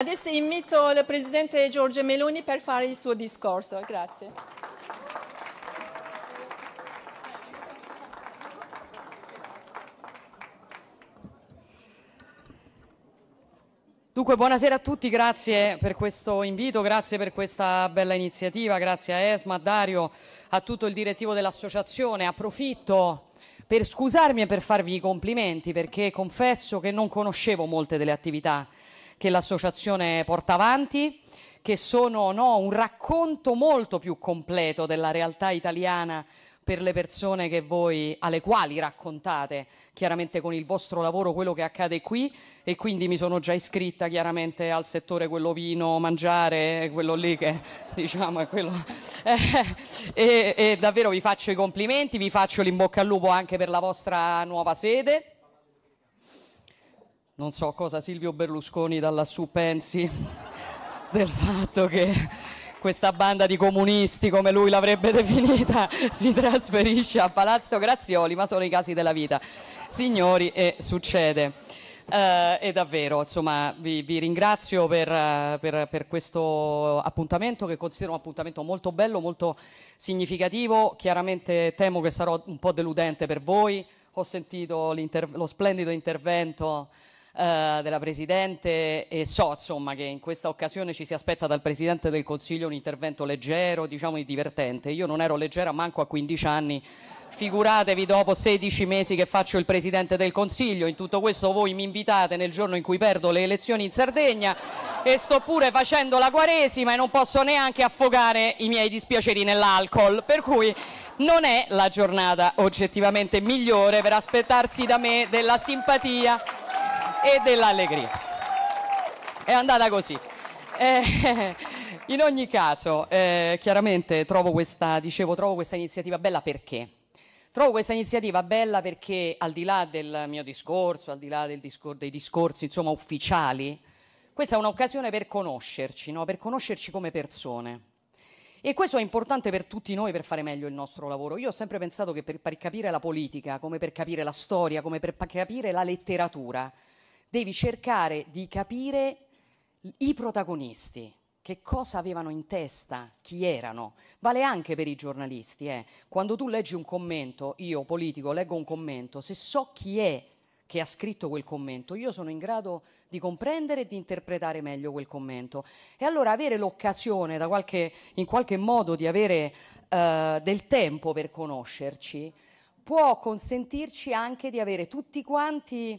Adesso invito il Presidente Giorgio Meloni per fare il suo discorso. Grazie. Dunque, buonasera a tutti, grazie per questo invito, grazie per questa bella iniziativa, grazie a Esma, a Dario, a tutto il direttivo dell'associazione. Approfitto per scusarmi e per farvi i complimenti perché confesso che non conoscevo molte delle attività che l'associazione porta avanti che sono no, un racconto molto più completo della realtà italiana per le persone voi, alle quali raccontate chiaramente con il vostro lavoro quello che accade qui e quindi mi sono già iscritta chiaramente al settore quello vino, mangiare, quello lì che diciamo è quello e, e davvero vi faccio i complimenti, vi faccio l'in bocca al lupo anche per la vostra nuova sede non so cosa Silvio Berlusconi da lassù pensi del fatto che questa banda di comunisti, come lui l'avrebbe definita, si trasferisce a Palazzo Grazioli, ma sono i casi della vita. Signori, e succede. Uh, e davvero, insomma, vi, vi ringrazio per, per, per, questo appuntamento che considero un appuntamento molto bello, molto significativo. Chiaramente temo che sarò un po' deludente per voi. Ho sentito lo splendido intervento eh, della Presidente e so insomma che in questa occasione ci si aspetta dal Presidente del Consiglio un intervento leggero, diciamo divertente. Io non ero leggera manco a 15 anni, figuratevi dopo 16 mesi che faccio il Presidente del Consiglio, in tutto questo voi mi invitate nel giorno in cui perdo le elezioni in Sardegna e sto pure facendo la quaresima e non posso neanche affogare i miei dispiaceri nell'alcol, per cui non è la giornata oggettivamente migliore per aspettarsi da me della simpatia e dell'allegria. È andata così. Eh, in ogni caso, eh, chiaramente trovo questa, dicevo, trovo questa iniziativa bella perché? Trovo questa iniziativa bella perché al di là del mio discorso, al di là discor- dei discorsi insomma, ufficiali, questa è un'occasione per conoscerci, no? per conoscerci come persone. E questo è importante per tutti noi per fare meglio il nostro lavoro. Io ho sempre pensato che per, per capire la politica, come per capire la storia, come per capire la letteratura, devi cercare di capire i protagonisti, che cosa avevano in testa, chi erano. Vale anche per i giornalisti. Eh. Quando tu leggi un commento, io politico leggo un commento, se so chi è che ha scritto quel commento, io sono in grado di comprendere e di interpretare meglio quel commento. E allora avere l'occasione, qualche, in qualche modo, di avere eh, del tempo per conoscerci, può consentirci anche di avere tutti quanti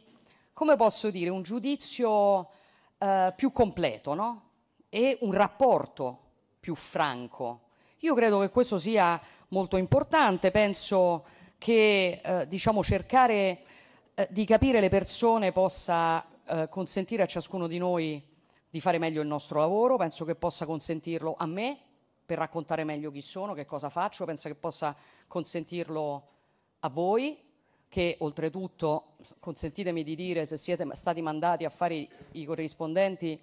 come posso dire, un giudizio eh, più completo no? e un rapporto più franco. Io credo che questo sia molto importante, penso che eh, diciamo, cercare eh, di capire le persone possa eh, consentire a ciascuno di noi di fare meglio il nostro lavoro, penso che possa consentirlo a me per raccontare meglio chi sono, che cosa faccio, penso che possa consentirlo a voi che oltretutto, consentitemi di dire, se siete stati mandati a fare i corrispondenti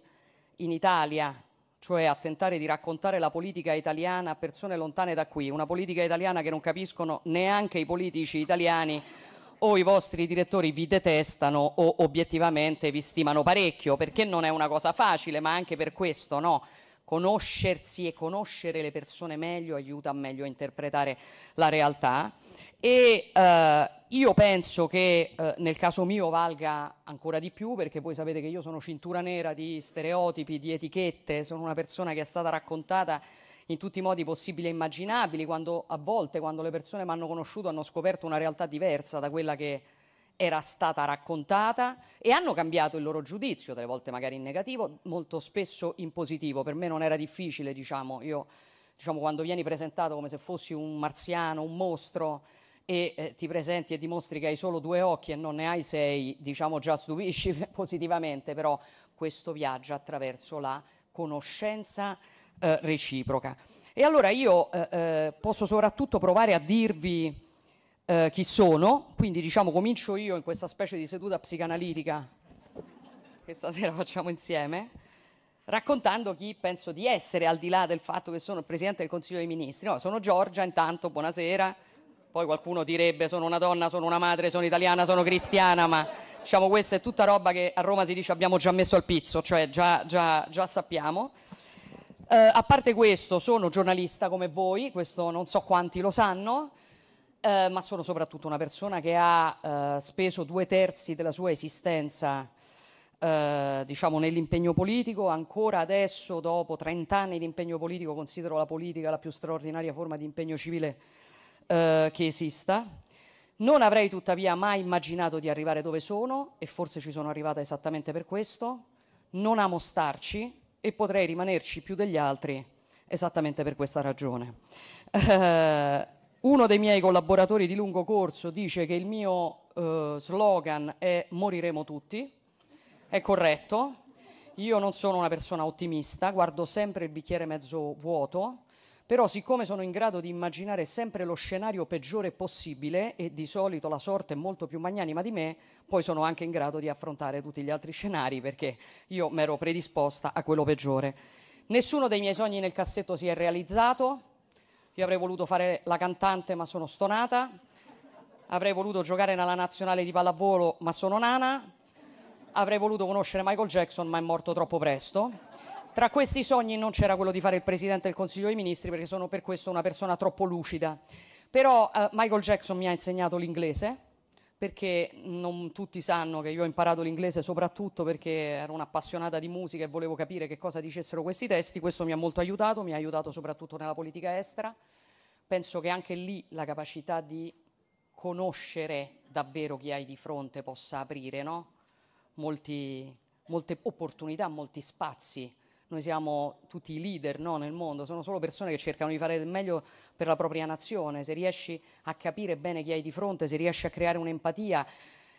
in Italia, cioè a tentare di raccontare la politica italiana a persone lontane da qui, una politica italiana che non capiscono neanche i politici italiani o i vostri direttori vi detestano o obiettivamente vi stimano parecchio, perché non è una cosa facile, ma anche per questo no? Conoscersi e conoscere le persone meglio aiuta a meglio interpretare la realtà e eh, io penso che eh, nel caso mio valga ancora di più perché voi sapete che io sono cintura nera di stereotipi, di etichette, sono una persona che è stata raccontata in tutti i modi possibili e immaginabili, quando a volte quando le persone mi hanno conosciuto hanno scoperto una realtà diversa da quella che era stata raccontata e hanno cambiato il loro giudizio, delle volte magari in negativo, molto spesso in positivo. Per me non era difficile, diciamo, io diciamo quando vieni presentato come se fossi un marziano, un mostro, e eh, ti presenti e dimostri che hai solo due occhi e non ne hai sei, diciamo già stupisci positivamente, però questo viaggia attraverso la conoscenza eh, reciproca. E allora io eh, eh posso soprattutto provare a dirvi eh, chi sono, quindi diciamo comincio io in questa specie di seduta psicanalitica che stasera facciamo insieme raccontando chi penso di essere, al di là del fatto che sono il Presidente del Consiglio dei Ministri. No, sono Giorgia, intanto buonasera, poi qualcuno direbbe sono una donna, sono una madre, sono italiana, sono cristiana, ma diciamo questa è tutta roba che a Roma si dice abbiamo già messo al pizzo, cioè già, già, già sappiamo. Eh, a parte questo, sono giornalista come voi, questo non so quanti lo sanno, eh, ma sono soprattutto una persona che ha eh, speso due terzi della sua esistenza eh, diciamo nell'impegno politico, ancora adesso dopo 30 anni di impegno politico considero la politica la più straordinaria forma di impegno civile eh, che esista. Non avrei tuttavia mai immaginato di arrivare dove sono e forse ci sono arrivata esattamente per questo. Non amo starci e potrei rimanerci più degli altri esattamente per questa ragione. Eh, uno dei miei collaboratori di lungo corso dice che il mio eh, slogan è moriremo tutti. È corretto. Io non sono una persona ottimista, guardo sempre il bicchiere mezzo vuoto però siccome sono in grado di immaginare sempre lo scenario peggiore possibile e di solito la sorte è molto più magnanima di me, poi sono anche in grado di affrontare tutti gli altri scenari perché io mi ero predisposta a quello peggiore. Nessuno dei miei sogni nel cassetto si è realizzato. Io avrei voluto fare la cantante ma sono stonata. Avrei voluto giocare nella nazionale di pallavolo ma sono nana. Avrei voluto conoscere Michael Jackson ma è morto troppo presto tra questi sogni non c'era quello di fare il Presidente del Consiglio dei Ministri perché sono per questo una persona troppo lucida. Però eh, Michael Jackson mi ha insegnato l'inglese perché non tutti sanno che io ho imparato l'inglese soprattutto perché ero un'appassionata di musica e volevo capire che cosa dicessero questi testi, questo mi ha molto aiutato, mi ha aiutato soprattutto nella politica estera, penso che anche lì la capacità di conoscere davvero chi hai di fronte possa aprire no? Molti, molte opportunità, molti spazi noi siamo tutti i leader no, nel mondo, sono solo persone che cercano di fare del meglio per la propria nazione, se riesci a capire bene chi hai di fronte, se riesci a creare un'empatia,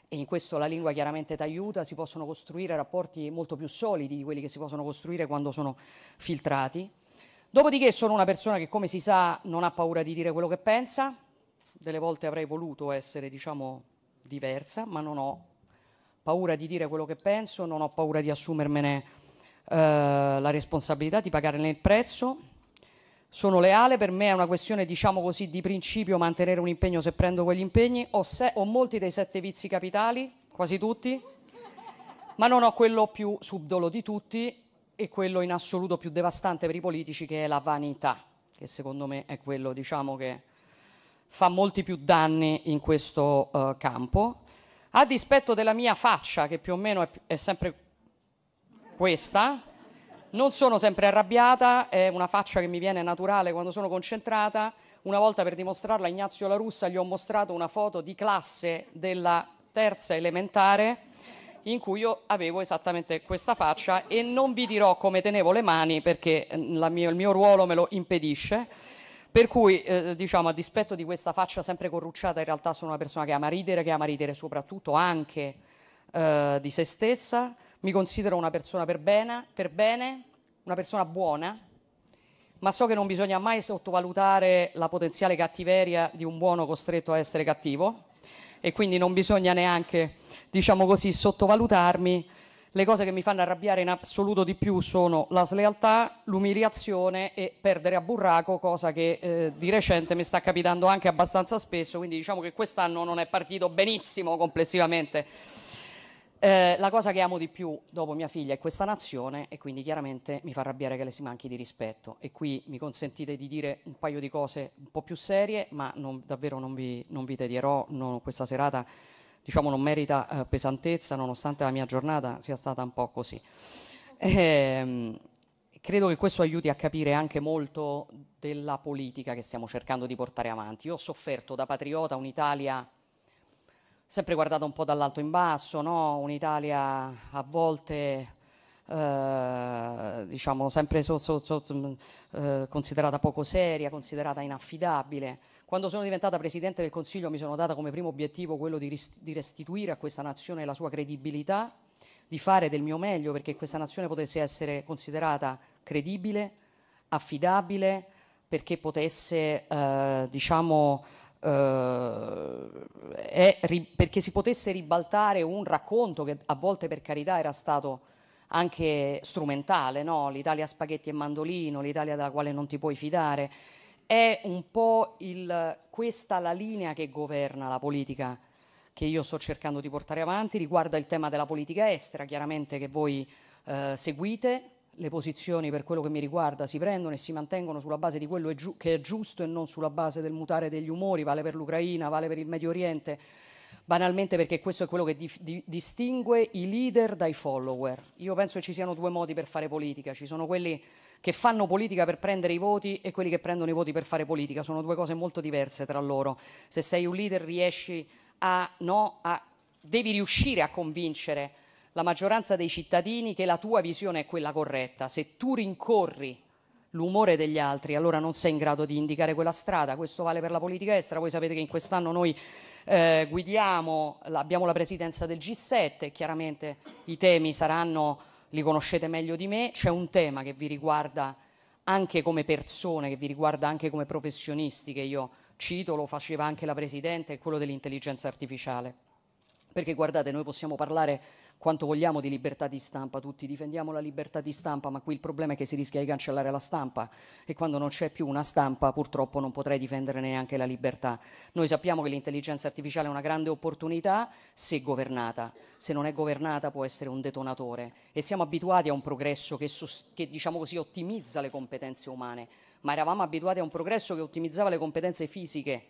e in questo la lingua chiaramente ti aiuta, si possono costruire rapporti molto più solidi di quelli che si possono costruire quando sono filtrati. Dopodiché sono una persona che, come si sa, non ha paura di dire quello che pensa, delle volte avrei voluto essere, diciamo, diversa, ma non ho paura di dire quello che penso, non ho paura di assumermene eh, la responsabilità di pagare nel prezzo. Sono leale, per me è una questione diciamo così di principio mantenere un impegno se prendo quegli impegni. Ho, se- ho molti dei sette vizi capitali, quasi tutti, ma non ho quello più subdolo di tutti e quello in assoluto più devastante per i politici che è la vanità, che secondo me è quello diciamo che fa molti più danni in questo uh, campo. A dispetto della mia faccia, che più o meno è, è sempre questa. Non sono sempre arrabbiata, è una faccia che mi viene naturale quando sono concentrata. Una volta per dimostrarla a Ignazio La Russa gli ho mostrato una foto di classe della terza elementare in cui io avevo esattamente questa faccia e non vi dirò come tenevo le mani perché eh, mio, il mio ruolo me lo impedisce. Per cui, eh, diciamo, a dispetto di questa faccia sempre corrucciata, in realtà sono una persona che ama ridere, che ama ridere soprattutto anche eh, di se stessa, mi considero una persona per bene, per bene, una persona buona, ma so che non bisogna mai sottovalutare la potenziale cattiveria di un buono costretto a essere cattivo e quindi non bisogna neanche, diciamo così, sottovalutarmi. Le cose che mi fanno arrabbiare in assoluto di più sono la slealtà, l'umiliazione e perdere a burraco, cosa che eh, di recente mi sta capitando anche abbastanza spesso, quindi diciamo che quest'anno non è partito benissimo complessivamente eh, la cosa che amo di più dopo mia figlia è questa nazione e quindi chiaramente mi fa arrabbiare che le si manchi di rispetto e qui mi consentite di dire un paio di cose un po' più serie ma non, davvero non vi, non vi tedierò non, questa serata diciamo non merita eh, pesantezza nonostante la mia giornata sia stata un po' così eh, credo che questo aiuti a capire anche molto della politica che stiamo cercando di portare avanti io ho sofferto da patriota un'Italia sempre guardata un po' dall'alto in basso, no? un'Italia a volte eh, diciamo sempre so, so, so, mm, eh, considerata poco seria, considerata inaffidabile. Quando sono diventata Presidente del Consiglio mi sono data come primo obiettivo quello di, restituire a questa nazione la sua credibilità, di fare del mio meglio perché questa nazione potesse essere considerata credibile, affidabile, perché potesse eh, diciamo eh, ri- perché si potesse ribaltare un racconto che a volte per carità era stato anche strumentale, no? l'Italia a spaghetti e mandolino, l'Italia della quale non ti puoi fidare, è un po' il, questa la linea che governa la politica che io sto cercando di portare avanti, riguarda il tema della politica estera, chiaramente che voi eh, seguite, le posizioni per quello che mi riguarda si prendono e si mantengono sulla base di quello che è giusto e non sulla base del mutare degli umori, vale per l'Ucraina, vale per il Medio Oriente, banalmente perché questo è quello che di di distingue i leader dai follower. Io penso che ci siano due modi per fare politica, ci sono quelli che fanno politica per prendere i voti e quelli che prendono i voti per fare politica, sono due cose molto diverse tra loro. Se sei un leader riesci a, no, a devi riuscire a convincere la maggioranza dei cittadini che la tua visione è quella corretta. Se tu rincorri l'umore degli altri, allora non sei in grado di indicare quella strada. Questo vale per la politica estera. Voi sapete che in quest'anno noi eh, guidiamo, abbiamo la presidenza del G7, chiaramente i temi saranno, li conoscete meglio di me, c'è un tema che vi riguarda anche come persone, che vi riguarda anche come professionisti, che io cito, lo faceva anche la Presidente, è quello dell'intelligenza artificiale. Perché guardate, noi possiamo parlare quanto vogliamo di libertà di stampa, tutti difendiamo la libertà di stampa, ma qui il problema è che si rischia di cancellare la stampa e quando non c'è più una stampa purtroppo non potrei difendere neanche la libertà. Noi sappiamo che l'intelligenza artificiale è una grande opportunità se governata, se non è governata può essere un detonatore e siamo abituati a un progresso che, che diciamo così, ottimizza le competenze umane, ma eravamo abituati a un progresso che ottimizzava le competenze fisiche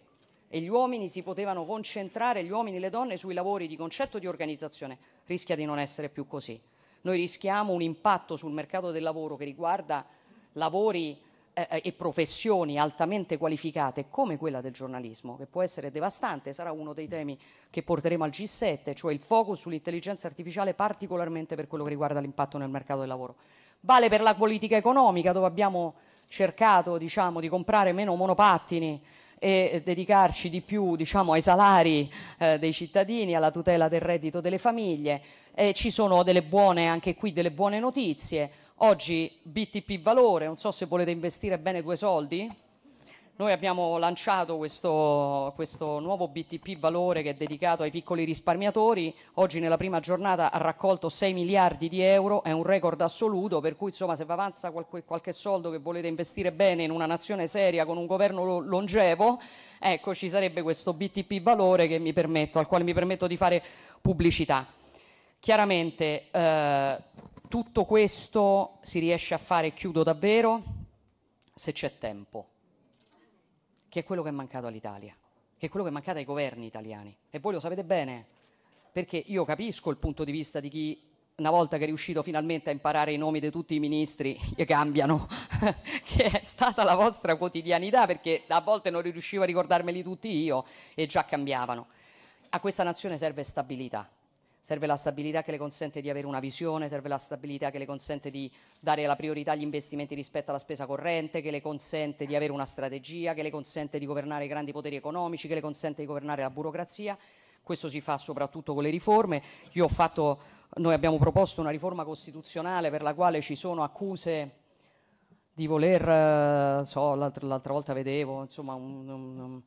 e gli uomini si potevano concentrare, gli uomini e le donne, sui lavori di concetto e di organizzazione. Rischia di non essere più così. Noi rischiamo un impatto sul mercato del lavoro che riguarda lavori eh, eh e professioni altamente qualificate come quella del giornalismo, che può essere devastante, sarà uno dei temi che porteremo al G7, cioè il focus sull'intelligenza artificiale particolarmente per quello che riguarda l'impatto nel mercato del lavoro. Vale per la politica economica, dove abbiamo cercato diciamo, di comprare meno monopattini e dedicarci di più diciamo, ai salari eh, dei cittadini, alla tutela del reddito delle famiglie. E ci sono delle buone, anche qui, delle buone notizie. Oggi BTP Valore, non so se volete investire bene due soldi, noi abbiamo lanciato questo, questo, nuovo BTP Valore che è dedicato ai piccoli risparmiatori, oggi nella prima giornata ha raccolto 6 miliardi di euro, è un record assoluto, per cui insomma se vi avanza qualche, qualche soldo che volete investire bene in una nazione seria con un governo longevo, ecco ci sarebbe questo BTP Valore permetto, al quale mi permetto di fare pubblicità. Chiaramente eh, tutto questo si riesce a fare, chiudo davvero, se c'è tempo che è quello che è mancato all'Italia, che è quello che è mancato ai governi italiani. E voi lo sapete bene, perché io capisco il punto di vista di chi una volta che è riuscito finalmente a imparare i nomi di tutti i ministri, gli cambiano, che è stata la vostra quotidianità, perché a volte non riuscivo a ricordarmeli tutti io e già cambiavano. A questa nazione serve stabilità serve la stabilità che le consente di avere una visione, serve la stabilità che le consente di dare la priorità agli investimenti rispetto alla spesa corrente, che le consente di avere una strategia, che le consente di governare i grandi poteri economici, che le consente di governare la burocrazia. Questo si fa soprattutto con le riforme. Io ho fatto, noi abbiamo proposto una riforma costituzionale per la quale ci sono accuse di voler, eh, so, l'altra, volta vedevo, insomma, un, un, un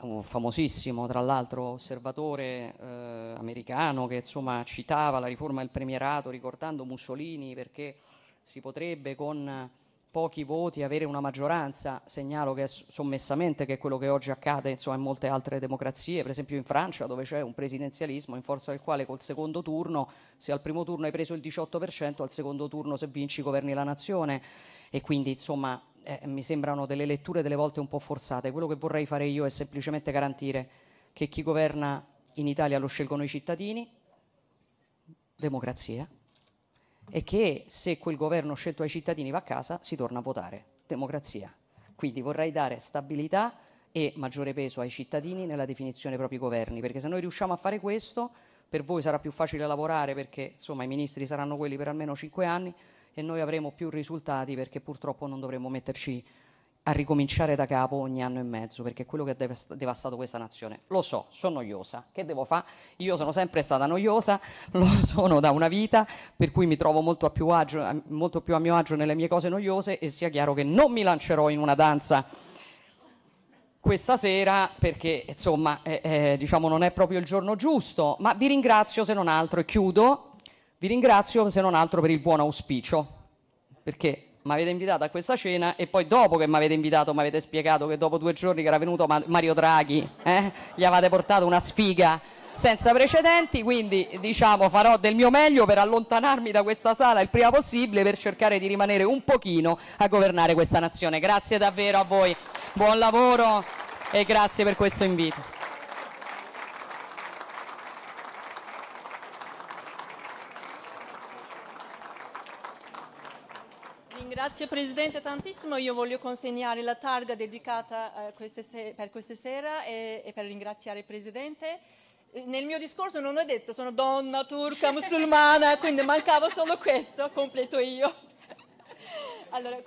un famosissimo tra l'altro osservatore eh, americano che insomma citava la riforma del premierato ricordando Mussolini perché si potrebbe con pochi voti avere una maggioranza, segnalo che sommessamente che è quello che oggi accade insomma, in molte altre democrazie, per esempio in Francia dove c'è un presidenzialismo in forza del quale col secondo turno, se al primo turno hai preso il 18%, al secondo turno se vinci governi la nazione e quindi insomma eh, mi sembrano delle letture delle volte un po' forzate. Quello che vorrei fare io è semplicemente garantire che chi governa in Italia lo scelgono i cittadini, democrazia, e che se quel governo scelto ai cittadini va a casa si torna a votare, democrazia. Quindi vorrei dare stabilità e maggiore peso ai cittadini nella definizione dei propri governi, perché se noi riusciamo a fare questo, per voi sarà più facile lavorare perché insomma i ministri saranno quelli per almeno cinque anni, e noi avremo più risultati perché purtroppo non dovremo metterci a ricominciare da capo ogni anno e mezzo perché è quello che ha devastato questa nazione. Lo so, sono noiosa, che devo fare? Io sono sempre stata noiosa, lo sono da una vita, per cui mi trovo molto a, più agio, molto più a mio agio nelle mie cose noiose e sia chiaro che non mi lancerò in una danza questa sera perché insomma eh, eh, diciamo non è proprio il giorno giusto, ma vi ringrazio se non altro e chiudo vi ringrazio se non altro per il buon auspicio, perché mi avete invitato a questa cena e poi dopo che mi avete invitato mi avete spiegato che dopo due giorni che era venuto Mario Draghi eh, gli avete portato una sfiga senza precedenti, quindi diciamo farò del mio meglio per allontanarmi da questa sala il prima possibile per cercare di rimanere un pochino a governare questa nazione. Grazie davvero a voi, buon lavoro e grazie per questo invito. Grazie Presidente tantissimo, io voglio consegnare la targa dedicata eh, questa per questa sera e, e per ringraziare il Presidente. Eh, nel mio discorso non ho detto sono donna turca musulmana, quindi mancava solo questo, completo io. Allora,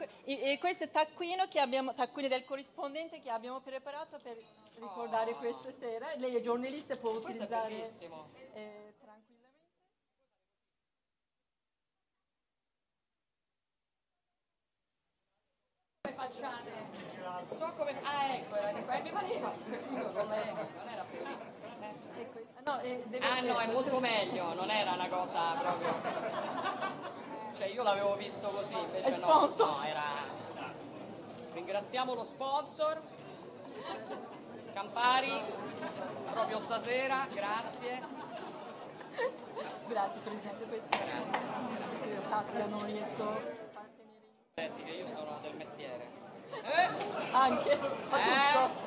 questo è taccuino, abbiamo, taccuino, del corrispondente che abbiamo preparato per ricordare oh. questa sera. Lei è giornalista e può questo utilizzare... è bellissimo. Eh, facciate so come ah ecco era di qua mi pareva non era per lì eh, ah no è molto meglio non era una cosa proprio cioè io l'avevo visto così invece no, no era ringraziamo lo sponsor Campari proprio stasera grazie grazie Presidente questo per essere grazie. grazie. grazie. Senti che io sono del mestiere. Eh? Anche. Eh?